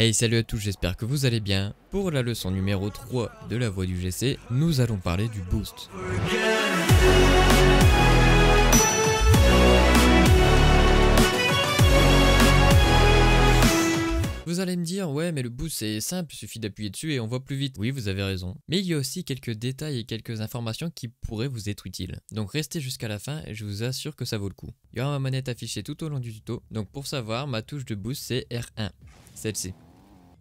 Hey salut à tous, j'espère que vous allez bien. Pour la leçon numéro 3 de la voix du GC, nous allons parler du boost. Vous allez me dire, ouais, mais le boost c'est simple, il suffit d'appuyer dessus et on voit plus vite. Oui, vous avez raison. Mais il y a aussi quelques détails et quelques informations qui pourraient vous être utiles. Donc restez jusqu'à la fin et je vous assure que ça vaut le coup. Il y aura ma manette affichée tout au long du tuto. Donc pour savoir, ma touche de boost c'est R1, celle-ci.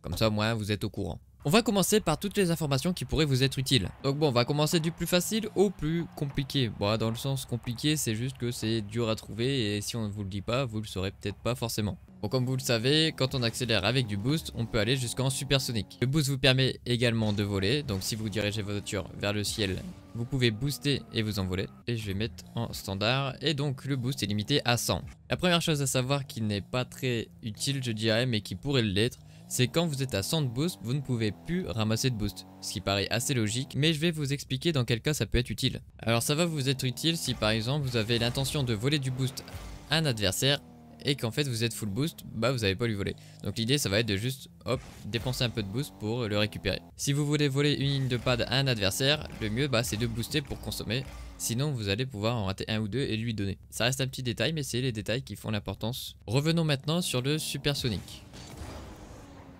Comme ça, moi, vous êtes au courant. On va commencer par toutes les informations qui pourraient vous être utiles. Donc bon, on va commencer du plus facile au plus compliqué. Bon, dans le sens compliqué, c'est juste que c'est dur à trouver et si on ne vous le dit pas, vous le saurez peut-être pas forcément. Bon, comme vous le savez, quand on accélère avec du boost, on peut aller jusqu'en supersonique. Le boost vous permet également de voler, donc si vous dirigez votre voiture vers le ciel, vous pouvez booster et vous envoler. Et je vais mettre en standard, et donc le boost est limité à 100. La première chose à savoir qui n'est pas très utile, je dirais, mais qui pourrait l'être, c'est quand vous êtes à 100 de boost, vous ne pouvez plus ramasser de boost. Ce qui paraît assez logique, mais je vais vous expliquer dans quel cas ça peut être utile. Alors ça va vous être utile si par exemple vous avez l'intention de voler du boost à un adversaire et qu'en fait vous êtes full boost, bah vous n'avez pas lui voler. Donc l'idée ça va être de juste, hop, dépenser un peu de boost pour le récupérer. Si vous voulez voler une ligne de pad à un adversaire, le mieux bah c'est de booster pour consommer, sinon vous allez pouvoir en rater un ou deux et lui donner. Ça reste un petit détail mais c'est les détails qui font l'importance. Revenons maintenant sur le supersonic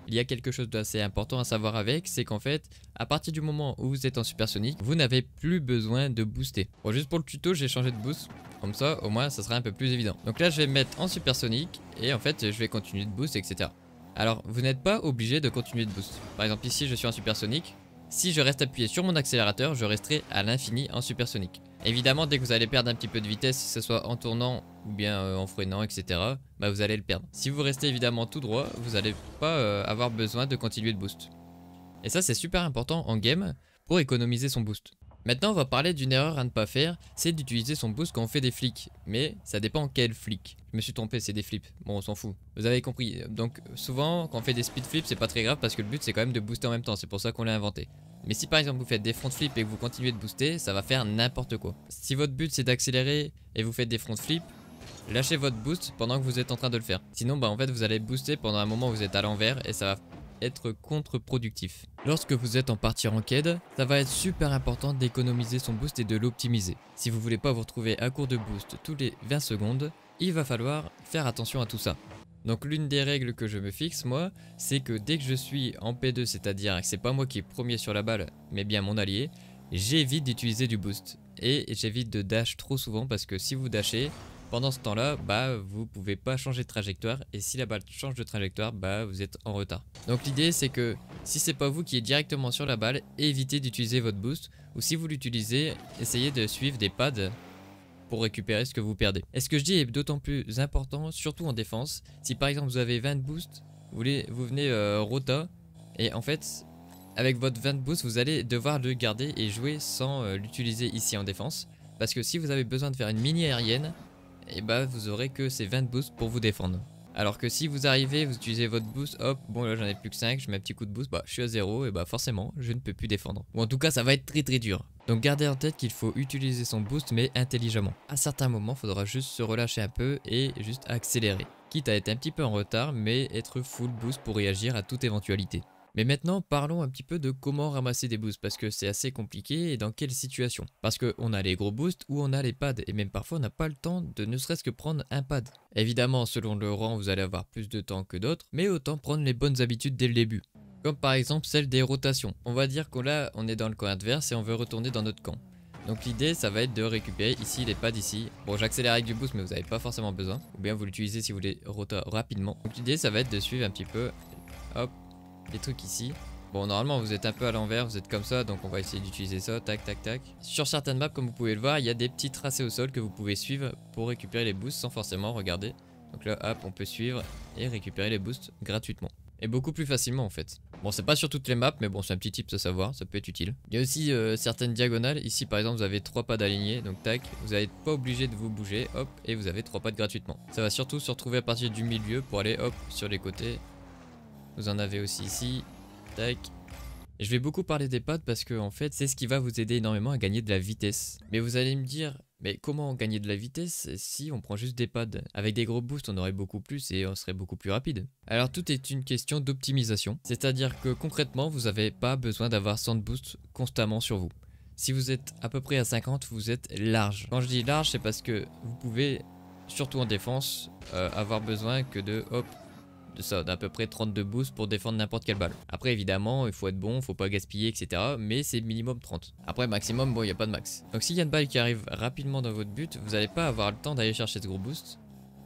il y a quelque chose d'assez important à savoir avec, c'est qu'en fait, à partir du moment où vous êtes en supersonique, vous n'avez plus besoin de booster. Bon, juste pour le tuto, j'ai changé de boost. Comme ça, au moins, ça sera un peu plus évident. Donc là, je vais me mettre en supersonique et en fait, je vais continuer de boost, etc. Alors, vous n'êtes pas obligé de continuer de boost. Par exemple, ici, je suis en supersonique. Si je reste appuyé sur mon accélérateur, je resterai à l'infini en supersonique. Évidemment, dès que vous allez perdre un petit peu de vitesse, que ce soit en tournant ou bien euh, en freinant, etc., bah vous allez le perdre. Si vous restez évidemment tout droit, vous n'allez pas euh, avoir besoin de continuer de boost. Et ça, c'est super important en game pour économiser son boost. Maintenant, on va parler d'une erreur à ne pas faire, c'est d'utiliser son boost quand on fait des flics. Mais ça dépend quel flic. Je me suis trompé, c'est des flips. Bon, on s'en fout. Vous avez compris. Donc, souvent, quand on fait des speed flips, c'est pas très grave parce que le but, c'est quand même de booster en même temps. C'est pour ça qu'on l'a inventé. Mais si par exemple vous faites des front flips et que vous continuez de booster, ça va faire n'importe quoi. Si votre but c'est d'accélérer et vous faites des front flips, lâchez votre boost pendant que vous êtes en train de le faire. Sinon bah en fait vous allez booster pendant un moment où vous êtes à l'envers et ça va être contre-productif. Lorsque vous êtes en partie ranked, ça va être super important d'économiser son boost et de l'optimiser. Si vous voulez pas vous retrouver à court de boost tous les 20 secondes, il va falloir faire attention à tout ça. Donc l'une des règles que je me fixe moi, c'est que dès que je suis en P2, c'est-à-dire que c'est pas moi qui est premier sur la balle, mais bien mon allié, j'évite d'utiliser du boost. Et j'évite de dash trop souvent parce que si vous dashez, pendant ce temps-là, bah, vous pouvez pas changer de trajectoire et si la balle change de trajectoire, bah, vous êtes en retard. Donc l'idée c'est que si c'est pas vous qui êtes directement sur la balle, évitez d'utiliser votre boost ou si vous l'utilisez, essayez de suivre des pads pour récupérer ce que vous perdez. Et ce que je dis est d'autant plus important, surtout en défense, si par exemple vous avez 20 boosts, vous, vous venez euh, rota et en fait avec votre 20 boost vous allez devoir le garder et jouer sans euh, l'utiliser ici en défense parce que si vous avez besoin de faire une mini aérienne, et eh bah ben, vous aurez que ces 20 boosts pour vous défendre. Alors que si vous arrivez, vous utilisez votre boost, hop, bon là j'en ai plus que 5, je mets un petit coup de boost, bah je suis à 0 et bah forcément je ne peux plus défendre. Ou en tout cas ça va être très très dur. Donc gardez en tête qu'il faut utiliser son boost mais intelligemment. À certains moments, faudra juste se relâcher un peu et juste accélérer. Quitte à être un petit peu en retard mais être full boost pour réagir à toute éventualité. Mais maintenant, parlons un petit peu de comment ramasser des boosts, parce que c'est assez compliqué et dans quelle situation. Parce qu'on a les gros boosts ou on a les pads, et même parfois on n'a pas le temps de ne serait-ce que prendre un pad. Évidemment, selon le rang, vous allez avoir plus de temps que d'autres, mais autant prendre les bonnes habitudes dès le début comme par exemple celle des rotations. On va dire qu'on là, on est dans le camp adverse et on veut retourner dans notre camp. Donc l'idée, ça va être de récupérer ici les pads ici. Bon, j'accélère avec du boost, mais vous n'avez pas forcément besoin. Ou bien vous l'utilisez si vous voulez rota rapidement. Donc l'idée, ça va être de suivre un petit peu, hop, les trucs ici. Bon, normalement, vous êtes un peu à l'envers, vous êtes comme ça, donc on va essayer d'utiliser ça, tac, tac, tac. Sur certaines maps, comme vous pouvez le voir, il y a des petits tracés au sol que vous pouvez suivre pour récupérer les boosts sans forcément regarder. Donc là, hop, on peut suivre et récupérer les boosts gratuitement. Et beaucoup plus facilement en fait. Bon, c'est pas sur toutes les maps, mais bon, c'est un petit tip à savoir, ça peut être utile. Il y a aussi euh, certaines diagonales. Ici, par exemple, vous avez trois pas d'alignés, donc tac, vous n'êtes pas obligé de vous bouger, hop, et vous avez trois pas gratuitement. Ça va surtout se retrouver à partir du milieu pour aller, hop, sur les côtés vous en avez aussi ici. Tac. je vais beaucoup parler des pads parce que en fait c'est ce qui va vous aider énormément à gagner de la vitesse. Mais vous allez me dire, mais comment gagner de la vitesse si on prend juste des pads Avec des gros boosts on aurait beaucoup plus et on serait beaucoup plus rapide. Alors tout est une question d'optimisation. C'est-à-dire que concrètement vous n'avez pas besoin d'avoir 100 boosts constamment sur vous. Si vous êtes à peu près à 50 vous êtes large. Quand je dis large c'est parce que vous pouvez surtout en défense, euh, avoir besoin que de hop de ça, d'à peu près 32 boosts pour défendre n'importe quelle balle. Après évidemment, il faut être bon, faut pas gaspiller, etc. Mais c'est minimum 30. Après maximum, bon, il n'y a pas de max. Donc s'il y a une balle qui arrive rapidement dans votre but, vous n'allez pas avoir le temps d'aller chercher ce gros boost.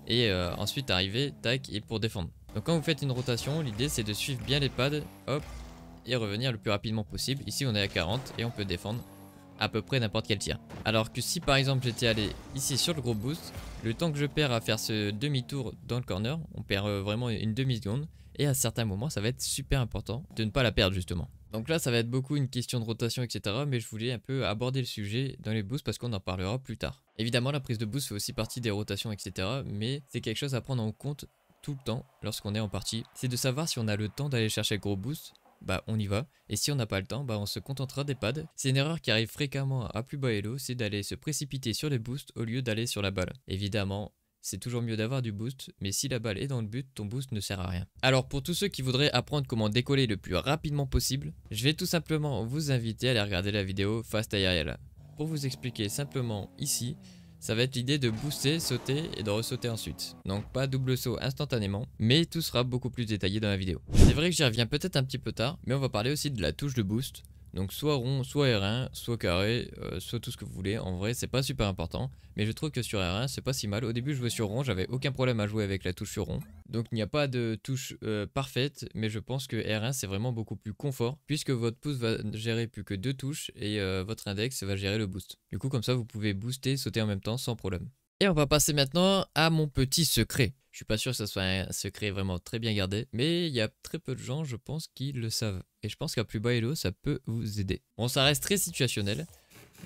Et euh, ensuite arriver, tac, et pour défendre. Donc quand vous faites une rotation, l'idée c'est de suivre bien les pads, hop, et revenir le plus rapidement possible. Ici on est à 40 et on peut défendre à peu près n'importe quel tir. Alors que si par exemple j'étais allé ici sur le gros boost, le temps que je perds à faire ce demi-tour dans le corner, on perd euh, vraiment une demi-seconde et à certains moments ça va être super important de ne pas la perdre justement. Donc là ça va être beaucoup une question de rotation etc mais je voulais un peu aborder le sujet dans les boosts parce qu'on en parlera plus tard. Évidemment la prise de boost fait aussi partie des rotations etc mais c'est quelque chose à prendre en compte tout le temps lorsqu'on est en partie, c'est de savoir si on a le temps d'aller chercher le gros boost bah on y va. Et si on n'a pas le temps, bah on se contentera des pads. C'est une erreur qui arrive fréquemment à plus bas elo, c'est d'aller se précipiter sur les boosts au lieu d'aller sur la balle. Évidemment, c'est toujours mieux d'avoir du boost, mais si la balle est dans le but, ton boost ne sert à rien. Alors pour tous ceux qui voudraient apprendre comment décoller le plus rapidement possible, je vais tout simplement vous inviter à aller regarder la vidéo Fast Aerial. Pour vous expliquer simplement ici, ça va être l'idée de booster, sauter et de ressauter ensuite. Donc pas double saut instantanément, mais tout sera beaucoup plus détaillé dans la vidéo. C'est vrai que j'y reviens peut-être un petit peu tard, mais on va parler aussi de la touche de boost, donc soit rond, soit R1, soit carré, euh, soit tout ce que vous voulez. En vrai, c'est pas super important. Mais je trouve que sur R1, c'est pas si mal. Au début, je jouais sur rond, j'avais aucun problème à jouer avec la touche sur rond. Donc il n'y a pas de touche euh, parfaite, mais je pense que R1, c'est vraiment beaucoup plus confort, puisque votre pouce va gérer plus que deux touches et euh, votre index va gérer le boost. Du coup, comme ça, vous pouvez booster sauter en même temps sans problème. Et on va passer maintenant à mon petit secret. Je suis pas sûr que ce soit un secret vraiment très bien gardé, mais il y a très peu de gens, je pense, qui le savent. Et je pense qu'à plus bas haut, ça peut vous aider. Bon, ça reste très situationnel,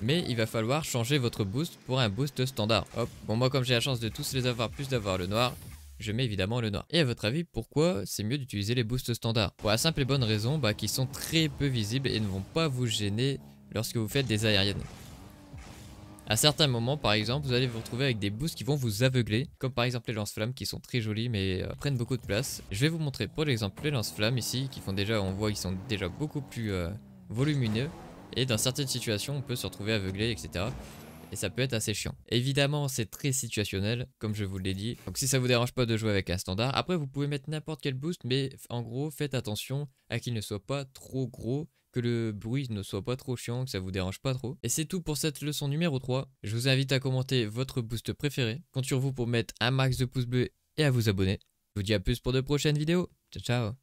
mais il va falloir changer votre boost pour un boost standard. Hop, bon moi comme j'ai la chance de tous les avoir plus d'avoir le noir, je mets évidemment le noir. Et à votre avis, pourquoi c'est mieux d'utiliser les boosts standards Pour la simple et bonne raison bah, qu'ils sont très peu visibles et ne vont pas vous gêner lorsque vous faites des aériennes. À certains moments, par exemple, vous allez vous retrouver avec des boosts qui vont vous aveugler, comme par exemple les lance-flammes qui sont très jolis mais euh, prennent beaucoup de place. Je vais vous montrer pour l'exemple les lance-flammes ici, qui font déjà, on voit, ils sont déjà beaucoup plus euh, volumineux. Et dans certaines situations, on peut se retrouver aveuglé, etc et ça peut être assez chiant. Évidemment, c'est très situationnel, comme je vous l'ai dit. Donc si ça vous dérange pas de jouer avec un standard, après vous pouvez mettre n'importe quel boost, mais en gros, faites attention à qu'il ne soit pas trop gros que le bruit ne soit pas trop chiant, que ça vous dérange pas trop. Et c'est tout pour cette leçon numéro 3. Je vous invite à commenter votre boost préféré. Compte sur vous pour mettre un max de pouces bleus et à vous abonner. Je vous dis à plus pour de prochaines vidéos. Ciao ciao